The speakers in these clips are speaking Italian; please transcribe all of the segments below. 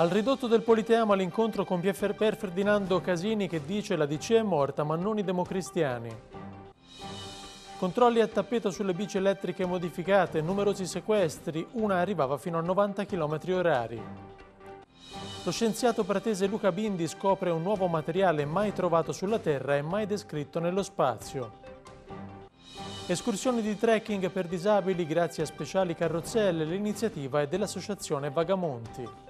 Al ridotto del Politeama l'incontro con Pier Ferdinando Casini che dice la DC è morta ma non i democristiani. Controlli a tappeto sulle bici elettriche modificate, numerosi sequestri, una arrivava fino a 90 km orari. Lo scienziato pratese Luca Bindi scopre un nuovo materiale mai trovato sulla Terra e mai descritto nello spazio. Escursioni di trekking per disabili grazie a speciali carrozzelle, l'iniziativa è dell'associazione Vagamonti.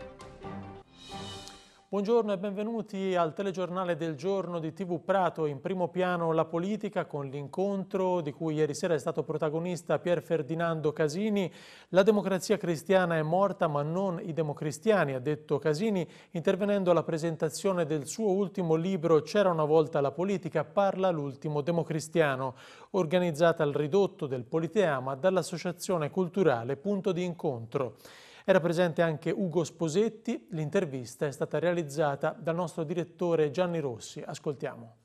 Buongiorno e benvenuti al telegiornale del giorno di TV Prato. In primo piano la politica con l'incontro di cui ieri sera è stato protagonista Pier Ferdinando Casini. La democrazia cristiana è morta ma non i democristiani, ha detto Casini intervenendo alla presentazione del suo ultimo libro C'era una volta la politica, parla l'ultimo democristiano, organizzata al ridotto del Politeama dall'associazione culturale Punto di Incontro. Era presente anche Ugo Sposetti, l'intervista è stata realizzata dal nostro direttore Gianni Rossi, ascoltiamo.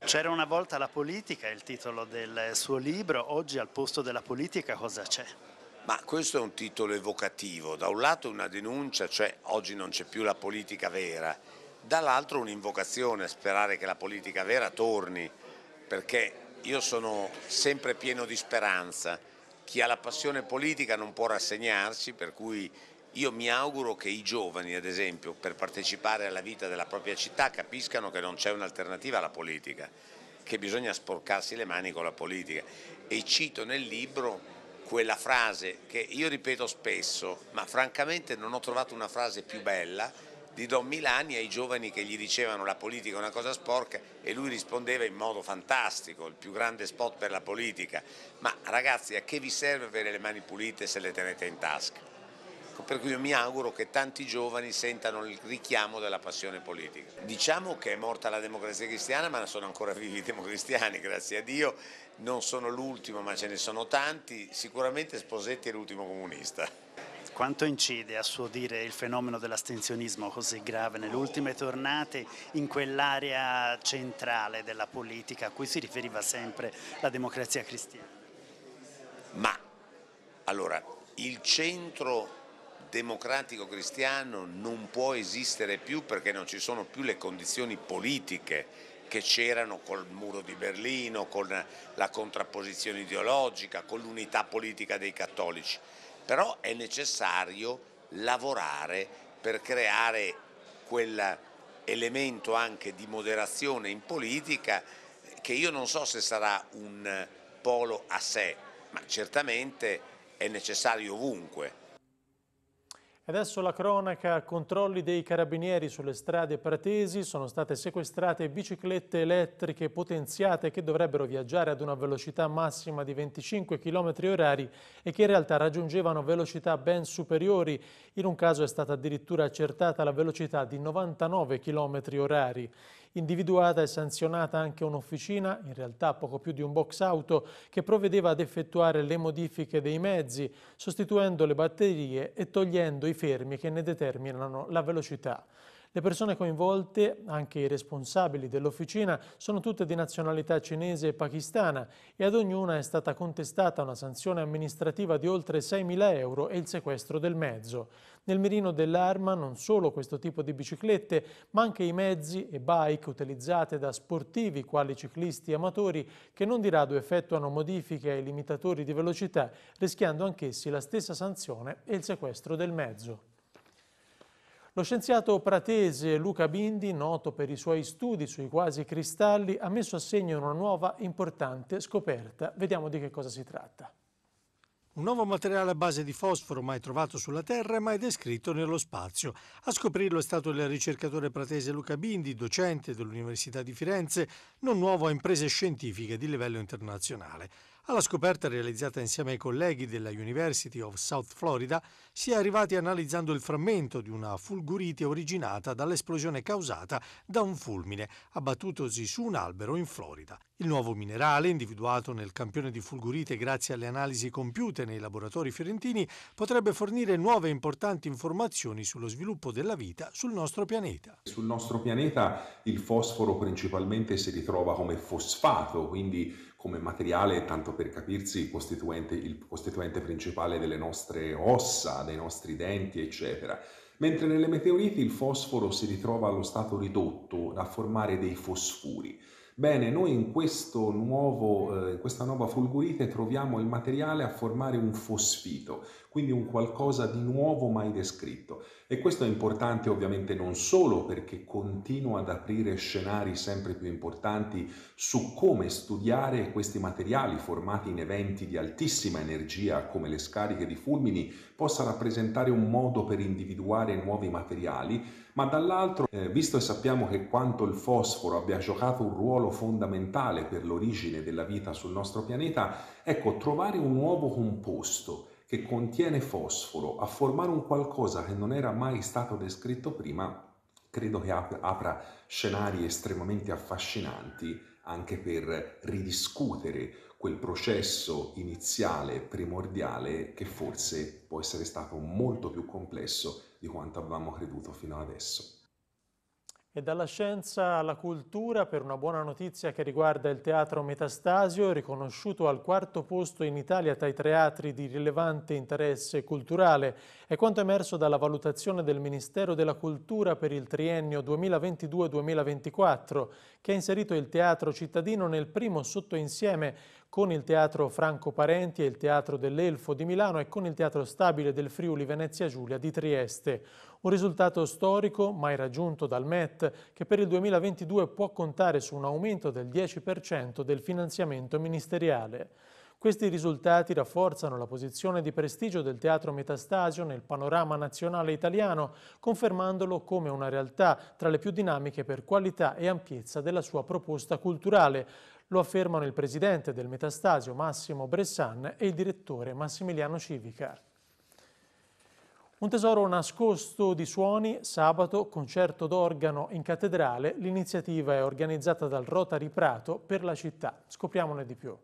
C'era una volta la politica, il titolo del suo libro, oggi al posto della politica cosa c'è? Ma questo è un titolo evocativo, da un lato una denuncia, cioè oggi non c'è più la politica vera, dall'altro un'invocazione, sperare che la politica vera torni, perché io sono sempre pieno di speranza chi ha la passione politica non può rassegnarsi, per cui io mi auguro che i giovani, ad esempio, per partecipare alla vita della propria città capiscano che non c'è un'alternativa alla politica, che bisogna sporcarsi le mani con la politica. E cito nel libro quella frase che io ripeto spesso, ma francamente non ho trovato una frase più bella di Don Milani ai giovani che gli dicevano la politica è una cosa sporca e lui rispondeva in modo fantastico, il più grande spot per la politica, ma ragazzi a che vi serve avere le mani pulite se le tenete in tasca? Per cui io mi auguro che tanti giovani sentano il richiamo della passione politica. Diciamo che è morta la democrazia cristiana, ma sono ancora vivi i democristiani, grazie a Dio. Non sono l'ultimo, ma ce ne sono tanti. Sicuramente Sposetti è l'ultimo comunista. Quanto incide a suo dire il fenomeno dell'astensionismo così grave nelle ultime tornate in quell'area centrale della politica a cui si riferiva sempre la democrazia cristiana? Ma allora il centro democratico cristiano non può esistere più perché non ci sono più le condizioni politiche che c'erano col muro di Berlino, con la contrapposizione ideologica, con l'unità politica dei cattolici però è necessario lavorare per creare quell'elemento anche di moderazione in politica che io non so se sarà un polo a sé, ma certamente è necessario ovunque. Adesso la cronaca, controlli dei carabinieri sulle strade pratesi, sono state sequestrate biciclette elettriche potenziate che dovrebbero viaggiare ad una velocità massima di 25 km h e che in realtà raggiungevano velocità ben superiori. In un caso è stata addirittura accertata la velocità di 99 km h individuata e sanzionata anche un'officina, in realtà poco più di un box auto, che provvedeva ad effettuare le modifiche dei mezzi, sostituendo le batterie e togliendo i fermi che ne determinano la velocità. Le persone coinvolte, anche i responsabili dell'officina, sono tutte di nazionalità cinese e pakistana e ad ognuna è stata contestata una sanzione amministrativa di oltre 6.000 euro e il sequestro del mezzo. Nel mirino dell'arma non solo questo tipo di biciclette, ma anche i mezzi e bike utilizzate da sportivi quali ciclisti amatori che non di rado effettuano modifiche ai limitatori di velocità, rischiando anch'essi la stessa sanzione e il sequestro del mezzo. Lo scienziato pratese Luca Bindi, noto per i suoi studi sui quasi cristalli, ha messo a segno una nuova importante scoperta. Vediamo di che cosa si tratta. Un nuovo materiale a base di fosforo mai trovato sulla Terra e mai descritto nello spazio. A scoprirlo è stato il ricercatore pratese Luca Bindi, docente dell'Università di Firenze, non nuovo a imprese scientifiche di livello internazionale. Alla scoperta realizzata insieme ai colleghi della University of South Florida si è arrivati analizzando il frammento di una fulgurite originata dall'esplosione causata da un fulmine abbattutosi su un albero in Florida. Il nuovo minerale, individuato nel campione di fulgurite grazie alle analisi compiute nei laboratori fiorentini, potrebbe fornire nuove importanti informazioni sullo sviluppo della vita sul nostro pianeta. Sul nostro pianeta il fosforo principalmente si ritrova come fosfato, quindi come materiale, tanto per capirsi, costituente, il costituente principale delle nostre ossa, dei nostri denti, eccetera. Mentre nelle meteoriti il fosforo si ritrova allo stato ridotto da formare dei fosfuri. Bene, noi in, nuovo, eh, in, questa nuova fulgurite troviamo il materiale a formare un fosfito, quindi un qualcosa di nuovo mai descritto. E questo è importante ovviamente non solo perché continua ad aprire scenari sempre più importanti su come studiare questi materiali formati in eventi di altissima energia come le scariche di fulmini possa rappresentare un modo per individuare nuovi materiali, ma dall'altro, eh, visto e sappiamo che quanto il fosforo abbia giocato un ruolo fondamentale per l'origine della vita sul nostro pianeta, ecco, trovare un nuovo composto che contiene fosforo a formare un qualcosa che non era mai stato descritto prima, credo che apra scenari estremamente affascinanti anche per ridiscutere quel processo iniziale, primordiale, che forse può essere stato molto più complesso di quanto avevamo creduto fino adesso. E dalla scienza alla cultura per una buona notizia che riguarda il teatro Metastasio, riconosciuto al quarto posto in Italia tra i teatri di rilevante interesse culturale. È quanto emerso dalla valutazione del Ministero della Cultura per il triennio 2022-2024, che ha inserito il teatro cittadino nel primo sottoinsieme con il teatro Franco Parenti e il teatro dell'Elfo di Milano e con il teatro stabile del Friuli Venezia Giulia di Trieste. Un risultato storico mai raggiunto dal MET, che per il 2022 può contare su un aumento del 10% del finanziamento ministeriale. Questi risultati rafforzano la posizione di prestigio del Teatro Metastasio nel panorama nazionale italiano, confermandolo come una realtà tra le più dinamiche per qualità e ampiezza della sua proposta culturale. Lo affermano il presidente del Metastasio Massimo Bressan e il direttore Massimiliano Civica. Un tesoro nascosto di suoni, sabato, concerto d'organo in cattedrale, l'iniziativa è organizzata dal Rotary Prato per la città. Scopriamone di più.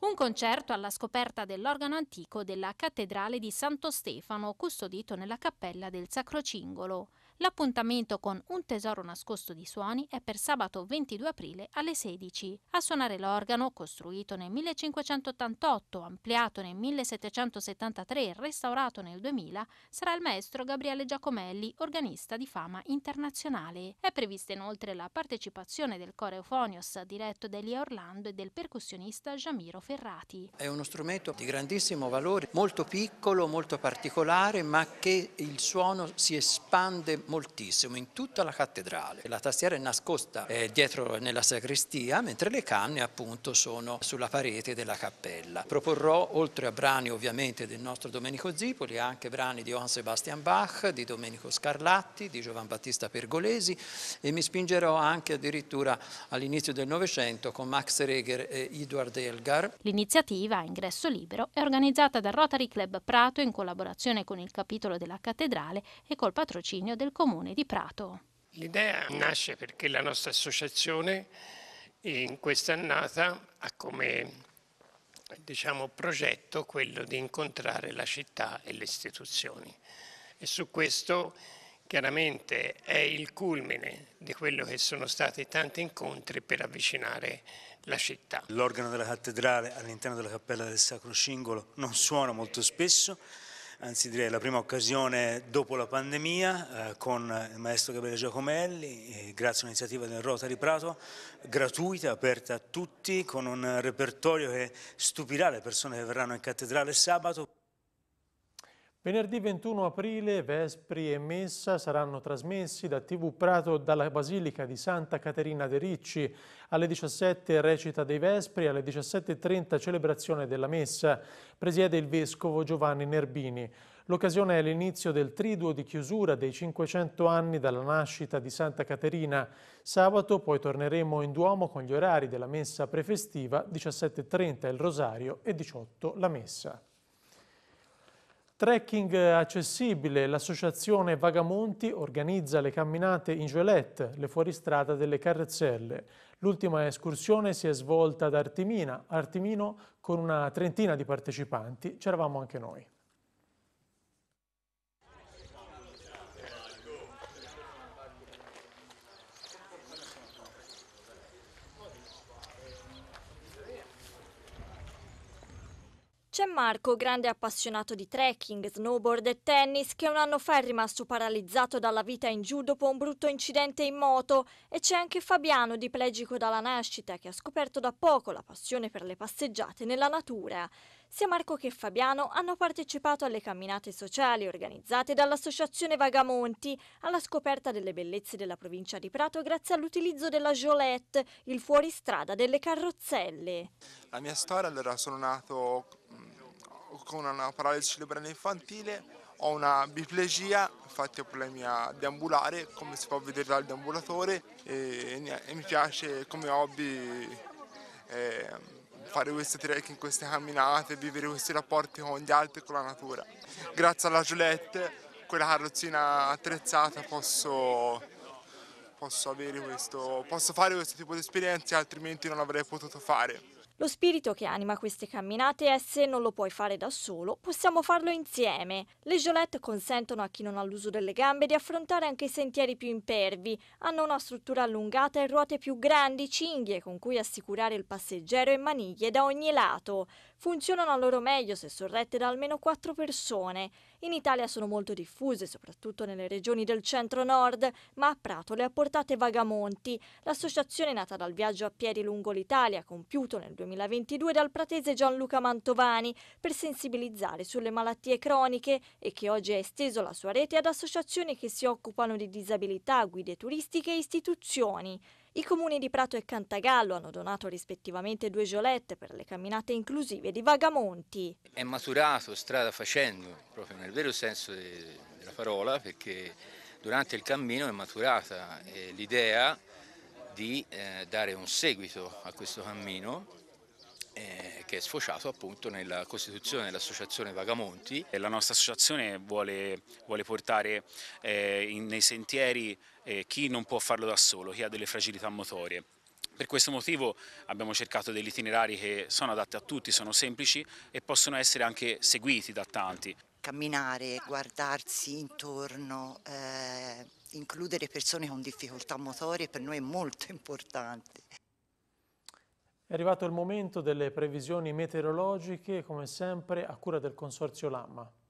Un concerto alla scoperta dell'organo antico della cattedrale di Santo Stefano, custodito nella cappella del Sacro Cingolo. L'appuntamento con Un tesoro nascosto di suoni è per sabato 22 aprile alle 16. A suonare l'organo, costruito nel 1588, ampliato nel 1773 e restaurato nel 2000, sarà il maestro Gabriele Giacomelli, organista di fama internazionale. È prevista inoltre la partecipazione del Coreofonios, diretto da Elia Orlando e del percussionista Giamiro Ferrati. È uno strumento di grandissimo valore, molto piccolo, molto particolare, ma che il suono si espande moltissimo in tutta la cattedrale. La tastiera è nascosta eh, dietro nella sagrestia, mentre le canne appunto sono sulla parete della cappella. Proporrò, oltre a brani ovviamente del nostro Domenico Zipoli, anche brani di Johann Sebastian Bach, di Domenico Scarlatti, di Giovan Battista Pergolesi e mi spingerò anche addirittura all'inizio del Novecento con Max Reger e Eduard Elgar. L'iniziativa, ingresso libero, è organizzata dal Rotary Club Prato in collaborazione con il capitolo della cattedrale e col patrocinio del comune di Prato. L'idea nasce perché la nostra associazione in quest'annata ha come diciamo, progetto quello di incontrare la città e le istituzioni e su questo chiaramente è il culmine di quello che sono stati tanti incontri per avvicinare la città. L'organo della cattedrale all'interno della cappella del Sacro Cingolo non suona molto spesso, anzi direi la prima occasione dopo la pandemia eh, con il maestro Gabriele Giacomelli, eh, grazie all'iniziativa del Rotary Prato, gratuita, aperta a tutti, con un repertorio che stupirà le persone che verranno in cattedrale sabato. Venerdì 21 aprile Vespri e Messa saranno trasmessi da TV Prato dalla Basilica di Santa Caterina de Ricci. Alle 17 recita dei Vespri, alle 17.30 celebrazione della Messa. Presiede il Vescovo Giovanni Nerbini. L'occasione è l'inizio del triduo di chiusura dei 500 anni dalla nascita di Santa Caterina. Sabato poi torneremo in Duomo con gli orari della Messa prefestiva 17.30 il Rosario e 18 la Messa. Trekking accessibile, l'associazione Vagamonti organizza le camminate in Giolette, le fuoristrada delle carrezzelle. L'ultima escursione si è svolta ad Artimina, Artimino con una trentina di partecipanti, c'eravamo anche noi. è Marco, grande appassionato di trekking, snowboard e tennis, che un anno fa è rimasto paralizzato dalla vita in giù dopo un brutto incidente in moto. E c'è anche Fabiano, diplegico dalla nascita, che ha scoperto da poco la passione per le passeggiate nella natura. Sia Marco che Fabiano hanno partecipato alle camminate sociali organizzate dall'associazione Vagamonti alla scoperta delle bellezze della provincia di Prato grazie all'utilizzo della Jolette, il fuoristrada delle carrozzelle. La mia storia allora sono nato con una paralisi cerebrale infantile, ho una biplegia, infatti ho problemi a deambulare, come si può vedere dal deambulatore, e, e mi piace come hobby eh, fare queste trekking, queste camminate, vivere questi rapporti con gli altri e con la natura. Grazie alla Giolette, quella carrozzina attrezzata, posso Posso, questo, posso fare questo tipo di esperienze altrimenti non avrei potuto fare. Lo spirito che anima queste camminate è se non lo puoi fare da solo, possiamo farlo insieme. Le giolette consentono a chi non ha l'uso delle gambe di affrontare anche i sentieri più impervi, hanno una struttura allungata e ruote più grandi, cinghie con cui assicurare il passeggero e maniglie da ogni lato funzionano al loro meglio se sorrette da almeno quattro persone. In Italia sono molto diffuse, soprattutto nelle regioni del centro-nord, ma a Prato le ha portate Vagamonti, l'associazione è nata dal viaggio a piedi lungo l'Italia, compiuto nel 2022 dal pratese Gianluca Mantovani, per sensibilizzare sulle malattie croniche e che oggi ha esteso la sua rete ad associazioni che si occupano di disabilità, guide turistiche e istituzioni. I comuni di Prato e Cantagallo hanno donato rispettivamente due giolette per le camminate inclusive di Vagamonti. È maturato strada facendo, proprio nel vero senso de, della parola, perché durante il cammino è maturata eh, l'idea di eh, dare un seguito a questo cammino eh, che è sfociato appunto nella costituzione dell'associazione Vagamonti. La nostra associazione vuole, vuole portare eh, in, nei sentieri eh, chi non può farlo da solo, chi ha delle fragilità motorie. Per questo motivo abbiamo cercato degli itinerari che sono adatti a tutti, sono semplici e possono essere anche seguiti da tanti. Camminare, guardarsi intorno, eh, includere persone con difficoltà motorie per noi è molto importante. È arrivato il momento delle previsioni meteorologiche, come sempre, a cura del Consorzio Lamma. Un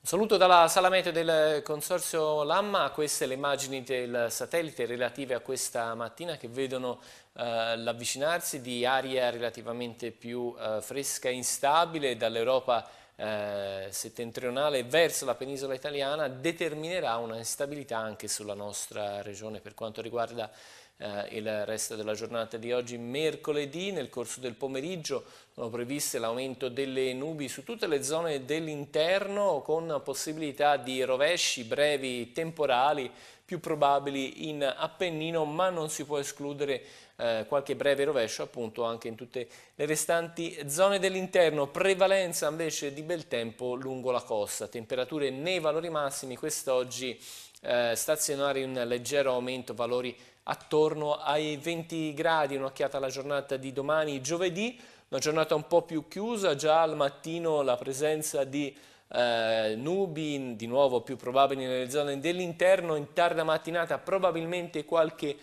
saluto dalla sala meteo del Consorzio Lamma, queste le immagini del satellite relative a questa mattina che vedono eh, l'avvicinarsi di aria relativamente più eh, fresca e instabile dall'Europa eh, settentrionale verso la penisola italiana determinerà una instabilità anche sulla nostra regione per quanto riguarda eh, il resto della giornata di oggi. Mercoledì nel corso del pomeriggio sono previste l'aumento delle nubi su tutte le zone dell'interno con possibilità di rovesci brevi temporali più probabili in Appennino, ma non si può escludere eh, qualche breve rovescio appunto anche in tutte le restanti zone dell'interno. Prevalenza invece di bel tempo lungo la costa, temperature nei valori massimi quest'oggi eh, stazionari un leggero aumento, valori attorno ai 20 gradi, un'occhiata alla giornata di domani, giovedì, una giornata un po' più chiusa, già al mattino la presenza di eh, nubi, di nuovo più probabili nelle zone dell'interno, in tarda mattinata probabilmente qualche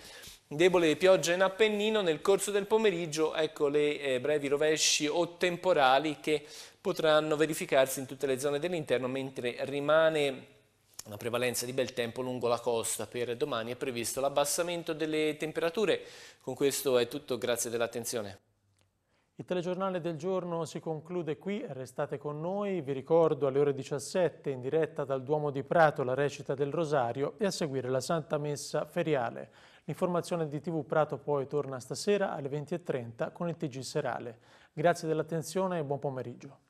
debole pioggia in Appennino, nel corso del pomeriggio ecco le eh, brevi rovesci o temporali che potranno verificarsi in tutte le zone dell'interno, mentre rimane una prevalenza di bel tempo lungo la costa. Per domani è previsto l'abbassamento delle temperature. Con questo è tutto, grazie dell'attenzione. Il telegiornale del giorno si conclude qui, restate con noi, vi ricordo alle ore 17 in diretta dal Duomo di Prato la recita del Rosario e a seguire la Santa Messa feriale. L'informazione di TV Prato poi torna stasera alle 20.30 con il TG serale. Grazie dell'attenzione e buon pomeriggio.